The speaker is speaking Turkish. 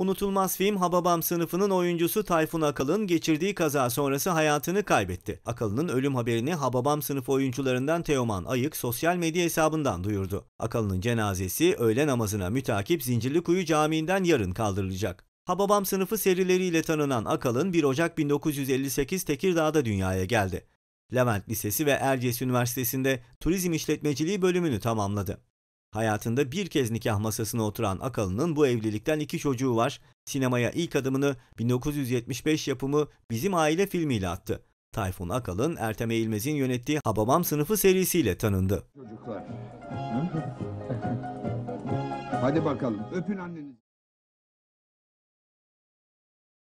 Unutulmaz film Hababam sınıfının oyuncusu Tayfun Akalın geçirdiği kaza sonrası hayatını kaybetti. Akalın'ın ölüm haberini Hababam sınıfı oyuncularından Teoman Ayık sosyal medya hesabından duyurdu. Akalın'ın cenazesi öğle namazına mütakip Zincirlikuyu Camii'nden yarın kaldırılacak. Hababam sınıfı serileriyle tanınan Akalın 1 Ocak 1958 Tekirdağ'da dünyaya geldi. Levent Lisesi ve Erciyes Üniversitesi'nde turizm İşletmeciliği bölümünü tamamladı. Hayatında bir kez nikah masasına oturan Akalın'ın bu evlilikten iki çocuğu var. Sinemaya ilk adımını 1975 yapımı Bizim Aile filmiyle attı. Tayfun Akalın, Ertem Eğilmez'in yönettiği Hababam sınıfı serisiyle tanındı. Çocuklar. Hadi bakalım öpün annenizi.